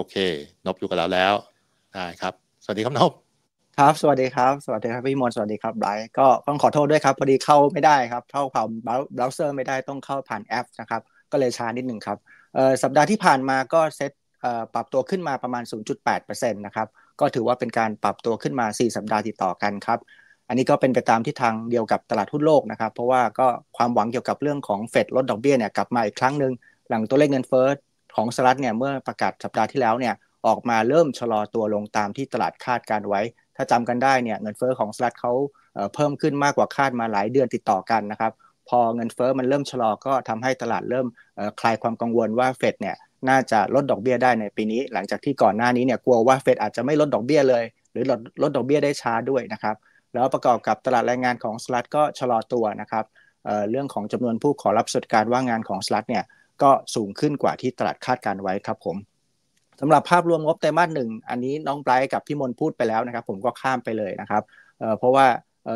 โอเค นบอยู่กับเราแล้ว ได้ครับ สวัสดีครับนบ ครับ สวัสดีครับ สวัสดีครับพี่มนสวัสดีครับไบร์ก็ต้องขอโทษด้วยครับ พอดีเข้าไม่ได้ครับเข้าผ่านเบราว์เซอร์ไม่ได้ต้องเข้าผ่านแอปนะครับ ก็เลยช้านิดหนึ่งครับสัปดาห์ที่ผ่านมาก็เซตปรับตัวขึ้นมาประมาณ 0.8%นะครับ ก็ถือว่าเป็นการปรับตัวขึ้นมา 4 สัปดาห์ติดต่อกันครับ อันนี้ก็เป็นไปตามทิศทางเดียวกับตลาดหุ้นโลกนะครับ เพราะว่าก็ความหวังเกี่ยวกับเรื่องของเฟดลดดอกเบี้ยเนี่ยกลับมาอีกครั้งหนึ่งหลังตัวเลขเงินเฟ้อของสหรัฐเนี่ยเมื่อประกาศสัปดาห์ที่แล้วเนี่ยออกมาเริ่มชะลอตัวลงตามที่ตลาดคาดการไว้ ถ้าจำกันได้เนี่ยเงินเฟอ้อของสหรัฐเขาเพิ่มขึ้นมากกว่าคาดมาหลายเดือนติดต่อกันนะครับพอเงินเฟอ้อมันเริ่มชะลอก็ทำให้ตลาดเริ่มคลายความกังวลว่าเฟดเนี่ยน่าจะลดดอกเบี้ยได้ในปีนี้ หลังจากที่ก่อนหน้านี้เนี่ยกลัวว่าเฟดอาจจะไม่ลดดอกเบี้ยเลย หรือลดลดดอกเบี้ยได้ช้าด้วยนะครับแล้วประกอบกับตลาดแรงงานของสลัดก็ชะลอตัวนะครับเเรื่องของจำนวนผู้ขอรับสวัสดิการว่างงานของสลัดเนี่ยก็สูงขึ้นกว่าที่ตลาดคาดการไว้ครับผมสำหรับภาพรวมงบไตรมาสหนึ่งอันนี้น้องไบรท์กับพี่มนพูดไปแล้วนะครับ ผมก็ข้ามไปเลยนะครับเพราะว่า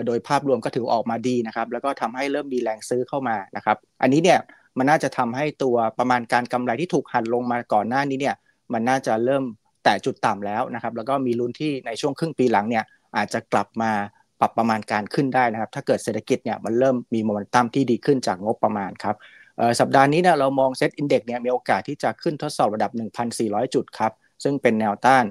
โดยภาพรวมก็ถือออกมาดีนะครับแล้วก็ทำให้เริ่มมีแรงซื้อเข้ามานะครับ อันนี้เนี่ยมันน่าจะทำให้ตัวประมาณการกำไรที่ถูกหันลงมาก่อนหน้านี้เนี่ยมันน่าจะเริ่มแต่จุดต่ำแล้วนะครับแล้วก็มีลุ้นที่ในช่วงครึ่งปีหลังเนี่ยอาจจะกลับมาปรับประมาณการขึ้นได้นะครับ ถ้าเกิดเศรษฐกิจเนี่ยมันเริ่มมีโมเมนตัมที่ดีขึ้นจากงบประมาณครับสัปดาห์นี้เนี่ยเรามองเซ็ตอินเด็กซ์เนี่ยมีโอกาสที่จะขึ้นทดสอบระดับ1,400 จุดครับซึ่งเป็นแนวต้าน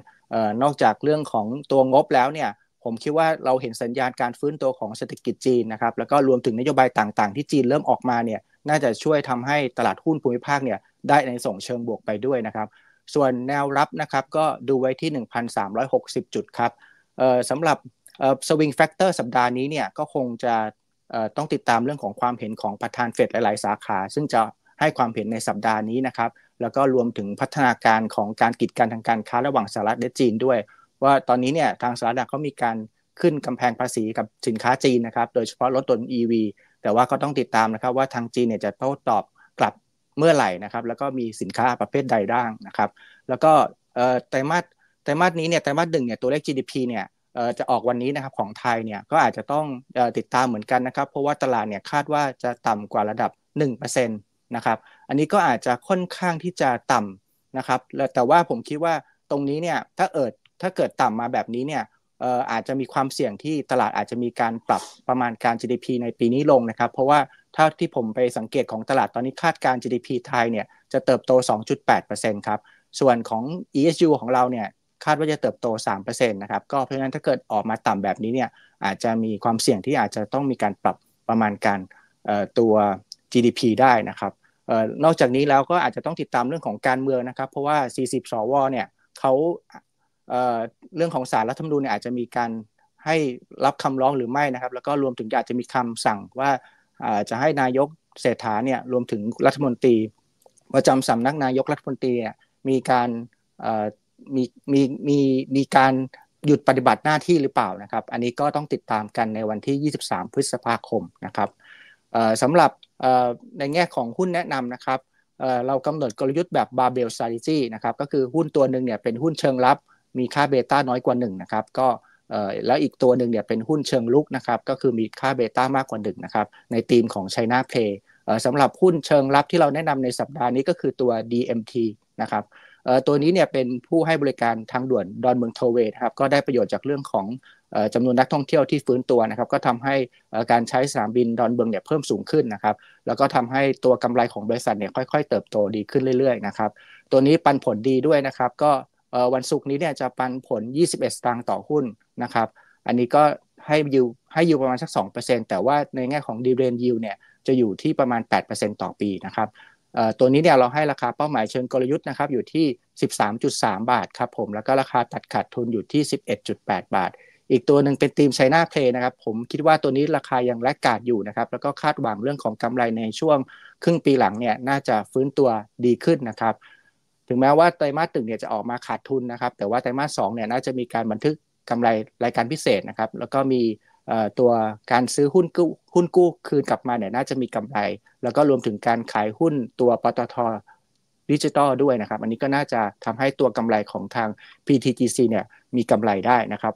นอกจากเรื่องของตัวงบแล้วเนี่ยผมคิดว่าเราเห็นสัญญาณการฟื้นตัวของเศรษฐกิจจีนนะครับแล้วก็รวมถึงนโยบายต่างๆ ที่จีนเริ่มออกมาเนี่ยน่าจะช่วยทำให้ตลาดหุ้นภูมิภาคเนี่ยได้ในส่งเชิงบวกไปด้วยนะครับส่วนแนวรับนะครับก็ดูไว้ที่ 1,360จุดครับสำหรับสวิงแฟกเตอร์สัปดาห์นี้เนี่ยก็คงจะต้องติดตามเรื่องของความเห็นของประธานเฟดหลายๆ สาขา ซึ่งจะให้ความเห็นในสัปดาห์นี้นะครับแล้วก็รวมถึงพัฒนาการของการกีดกันทางการค้าระหว่างสหรัฐและจีนด้วย ว่าตอนนี้เนี่ยทางสหรัฐเขามีการขึ้นกำแพงภาษีกับสินค้าจีนนะครับโดยเฉพาะรถตน EV แต่ว่าก็ต้องติดตามนะครับว่าทางจีนเนี่ยจะโต้ตอบกลับเมื่อไหร่นะครับแล้วก็มีสินค้าประเภทใดบ้างนะครับแล้วก็ไตรมาสไตรมาสนี้เนี่ยไตรมาสหนึ่งเนี่ยตัวเลข GDP เนี่ยจะออกวันนี้นะครับของไทยเนี่ยก็อาจจะต้องติดตามเหมือนกันนะครับเพราะว่าตลาดเนี่ยคาดว่าจะต่ำกว่าระดับ1%นะครับอันนี้ก็อาจจะค่อนข้างที่จะต่ำนะครับแต่ว่าผมคิดว่าตรงนี้เนี่ยถ้าเกิดถ้าเกิดต่ำมาแบบนี้เนี่ยอาจจะมีความเสี่ยงที่ตลาดอาจจะมีการปรับประมาณการ GDP ในปีนี้ลงนะครับ เพราะว่าเท่าที่ผมไปสังเกตของตลาดตอนนี้คาดการ GDP ไทยเนี่ยจะเติบโต 2.8%ครับส่วนของ ESU ของเราเนี่ยคาดว่าจะเติบโต 3%นะครับ ก็เพราะฉะนั้นถ้าเกิดออกมาต่ำแบบนี้เนี่ยอาจจะมีความเสี่ยงที่อาจจะต้องมีการปรับประมาณการตัว GDP ได้นะครับ นอกจากนี้แล้วก็อาจจะต้องติดตามเรื่องของการเมืองนะครับ เพราะว่า40สวเนี่ยเขาเรื่องของสารรัฐธรรมนูญเนี่ยอาจจะมีการให้รับคำร้องหรือไม่นะครับ แล้วก็รวมถึงอาจจะมีคำสั่งว่าจะให้นายกเศรษฐาเนี่ยรวมถึงรัฐมนตรีประจำสำนักนายกรัฐมนตรีมีการมีมีมีมีการหยุดปฏิบัติหน้าที่หรือเปล่านะครับ อันนี้ก็ต้องติดตามกันในวันที่ 23 พฤษภาคมนะครับสำหรับในแง่ของหุ้นแนะนำนะครับเรากำหนดกลยุทธ์แบบบาเบลซาริซี่นะครับก็คือหุ้นตัวหนึ่งเนี่ยเป็นหุ้นเชิงรับ มีค่าเบต้าน้อยกว่า1นะครับก็แล้วอีกตัวหนึ่งเนี่ยเป็นหุ้นเชิงลุกนะครับก็คือมีค่าเบต้ามากกว่า1นะครับในทีมของ China Play สำหรับหุ้นเชิงรับที่เราแนะนำในสัปดาห์นี้ก็คือตัว DMT นะครับตัวนี้เนี่ยเป็นผู้ให้บริการทางด่วนดอนเมืองโทเวทครับก็ได้ประโยชน์จากเรื่องของจำนวนนักท่องเที่ยวที่ฟื้นตัวนะครับ ก็ทำให้การใช้สนามบินดอนเมืองเนี่ยเพิ่มสูงขึ้นนะครับแล้วก็ทำให้ตัวกำไรของบริษัทเนี่ยค่อย ๆเติบโตดีขึ้นเรื่อยๆนะครับตัวนี้ปันผลดีด้วยนะครับก็วันศุกร์นี้เนี่ยจะปันผล 21สตางค์ต่อหุ้นนะครับ อันนี้ก็ให้ยูให้ยูประมาณสัก 2%แต่ว่าในแง่ของดีเรนยูเนี่ยจะอยู่ที่ประมาณ 8%ต่อปีนะครับตัวนี้เนี่ยเราให้ราคาเป้าหมายเชิงกลยุทธ์นะครับอยู่ที่ 13.3 บาทครับผมแล้วก็ราคาตัดขาดทุนอยู่ที่ 11.8 บาท อีกตัวหนึ่งเป็นทีมไชน่าเพลย์นะครับ ผมคิดว่าตัวนี้ราคายังแลกกาดอยู่นะครับ แล้วก็คาดหวังเรื่องของกำไรในช่วง ครึ่งปีหลังเนี่ยน่าจะฟื้นตัวดีขึ้นนะครับ ถึงแม้ว่าไตรมาสตึ่งเนี่ยจะออกมาขาดทุนนะครับ แต่ว่าไตรมาสสองเนี่ยน่าจะมีการบันทึกกำไรรายการพิเศษนะครับ แล้วก็มีตัวการซื้อหุ้นกู้หุ้นกู้คืนกลับมาเนี่ยน่าจะมีกำไร แล้วก็รวมถึงการขายหุ้นตัวปตทดิจิตอลด้วยนะครับ อันนี้ก็น่าจะทำให้ตัวกำไรของทาง PTGC เนี่ยมีกำไรได้นะครับ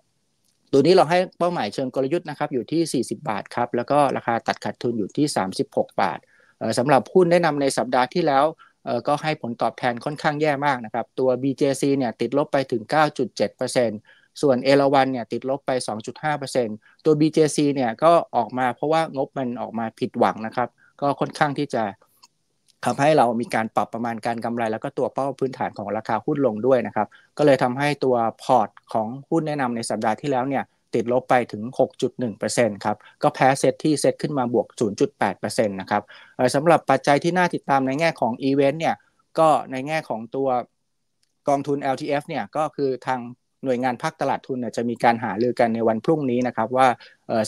ตัวนี้เราให้เป้าหมายเชิงกลยุทธ์นะครับอยู่ที่ 40 บาทครับ แล้วก็ราคาตัดขาดทุนอยู่ที่ 36 บาทสำหรับหุ้นแนะนำในสัปดาห์ที่แล้ว ก็ให้ผลตอบแทนค่อนข้างแย่มากนะครับ ตัว BJC เนี่ยติดลบไปถึง 9.7%เส่วนเอราวันเนี่ยติดลบไป 2.5%ตัว BJC เนี่ยก็ออกมาเพราะว่างบมันออกมาผิดหวังนะครับ ก็ค่อนข้างที่จะทำให้เรามีการปรับประมาณการกำไรแล้วก็ตัวเป้าพื้นฐานของราคาหุ้นลงด้วยนะครับ ก็เลยทำให้ตัวพอร์ตของหุ้นแนะนำในสัปดาห์ที่แล้วเนี่ย ติดลบไปถึง 6.1%ครับก็แพ้เซตที่เซตขึ้นมาบวก 0.8%นะครับสำหรับปัจจัยที่น่าติดตามในแง่ของอีเวนต์เนี่ยก็ในแง่ของตัวกองทุน LTF เนี่ยก็คือทางหน่วยงานภาคตลาดทุนจะมีการหารือกันในวันพรุ่งนี้นะครับ ว่า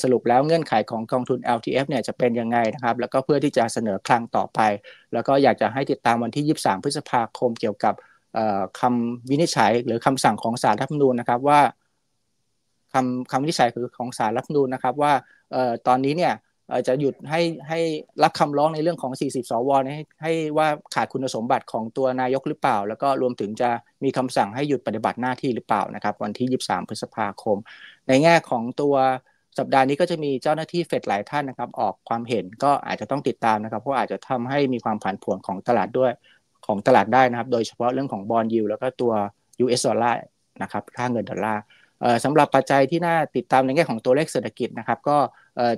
สรุปแล้วเงื่อนไขของกองทุน LTF เนี่ยจะเป็นยังไงนะครับ แล้วก็เพื่อที่จะเสนอคลังต่อไป แล้วก็อยากจะให้ติดตามวันที่ 23 พฤษภาคมเกี่ยวกับคำวินิจฉัย หรือคำสั่งของสารรัฐธรรมนูญนะครับว่าคำคำวินิจฉัยคือของสารรัฐธรรมนูญนะครับ ว่าตอนนี้เนี่ยอาจจะหยุดให้ให้รับคำร้องในเรื่องของ40สวให้ให้ว่าขาดคุณสมบัติของตัวนายกหรือเปล่า แล้วก็รวมถึงจะมีคำสั่งให้หยุดปฏิบัติหน้าที่หรือเปล่านะครับวันที่ 23 พฤษภาคม ในแง่ของตัวสัปดาห์นี้ก็จะมีเจ้าหน้าที่เฟดหลายท่านนะครับออกความเห็นก็อาจจะต้องติดตามนะครับ เพราะอาจจะทำให้มีความผันผวนของตลาดด้วยของตลาดได้นะครับ โดยเฉพาะเรื่องของบอลยูแล้วก็ตัว US ดอลลาร์นะครับค่าเงินดอลลาร์สำหรับปัจจัยที่น่าติดตามในแง่ของตัวเลขเศรษฐกิจนะครับก็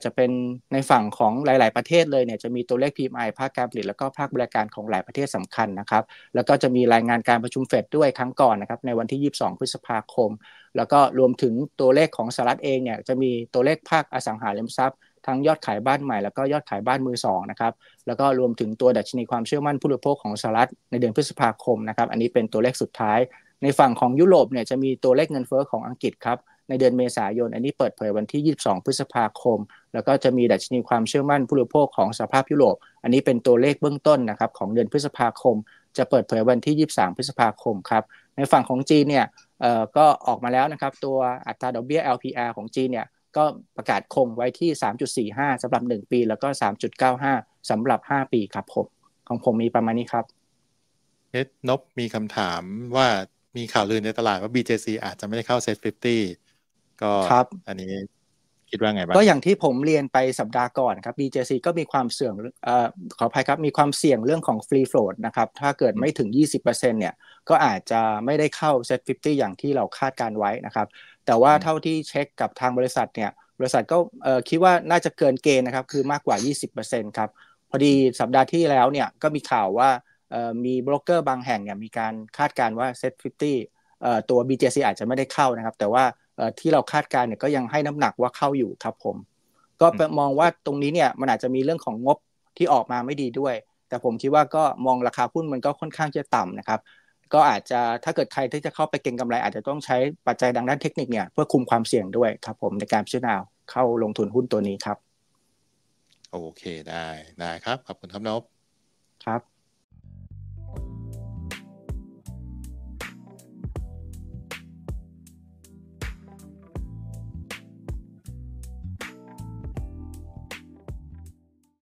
จะเป็นในฝั่งของหลาย ๆ ประเทศเลยเนี่ยจะมีตัวเลข PMI ภาคการผลิตแล้วก็ภาคบริการของหลายประเทศสำคัญนะครับ แล้วก็จะมีรายงานการประชุมเฟดด้วยครั้งก่อนนะครับในวันที่ 22 พฤษภาคม แล้วก็รวมถึงตัวเลขของสหรัฐเองเนี่ยจะมีตัวเลขภาคอสังหาริมทรัพย์ทั้งยอดขายบ้านใหม่ แล้วก็ยอดขายบ้านมือสองนะครับแล้วก็รวมถึงตัวดัชนีความเชื่อมั่นผู้บริโภคของสหรัฐในเดือนพฤษภาคมนะครับอันนี้เป็นตัวเลขสุดท้ายในฝั่งของยุโรปเนี่ยจะมีตัวเลขเงินเฟอ้อของอังกฤษครับ ในเดือนเมษายน อันนี้เปิดเผยวันที่ 22 พฤษภาคม แล้วก็จะมีดัชนีความเชื่อมั่นผู้บริโภคของสภาพยุโรป อันนี้เป็นตัวเลขเบื้องต้นนะครับของเดือนพฤษภาคม จะเปิดเผยวันที่ 23 พฤษภาคมครับในฝั่งของจีนเนี่ยก็ออกมาแล้วนะครับตัวอัตราดอกเบี้ย LPR ของจีนเนี่ยก็ประกาศคงไว้ที่3.45สำหรับ 1 ปี แล้วก็ 3.95 สำหรับ5ปีครับผมของผมมีประมาณนี้ครับเฮชนบมีคำถามว่ามีข่าวลือในตลาดว่า BJC อาจจะไม่ได้เข้าเซ็ตฟิฟตี้ก็อันนี้คิดว่าไงบ้าง ก็อย่างที่ผมเรียนไปสัปดาห์ก่อนครับ BJC ก็มีความเสี่ยงอขออภัยครับ มีความเสี่ยงเรื่องของ Free Float นะครับถ้าเกิดไม่ถึง 20%เนี่ยก็อาจจะไม่ได้เข้า Set 50 อย่างที่เราคาดการไว้นะครับ แต่ว่าเท่าที่เช็คกับทางบริษัทเนี่ย บริษัทก็คิดว่าน่าจะเกินเกณฑ์นะครับคือมากกว่า 20%ครับพอดีสัปดาห์ที่แล้วเนี่ยก็มีข่าวว่ามีบล็อกเกอร์บางแห่งเนี่ยมีการคาดการณ์ว่าเซ็ตฟิฟตี้ตัว BTC อาจจะไม่ได้เข้านะครับ แต่ว่าที่เราคาดการณ์เนี่ยก็ยังให้น้ำหนักว่าเข้าอยู่ครับผม ก็มองว่าตรงนี้เนี่ยมันอาจจะมีเรื่องของงบที่ออกมาไม่ดีด้วย แต่ผมคิดว่าก็มองราคาหุ้นมันก็ค่อนข้างจะต่ำนะครับ ก็อาจจะถ้าเกิดใครที่จะเข้าไปเก็งกำไร อาจจะต้องใช้ปัจจัยดังด้านเทคนิคเนี่ยเพื่อ คุมความเสี่ยงด้วย ครับผมในการพิจารณาเข้าลงทุนหุ้นตัวนี้ครับ โอเคได้ได้ครับขอบคุณครับนบครับ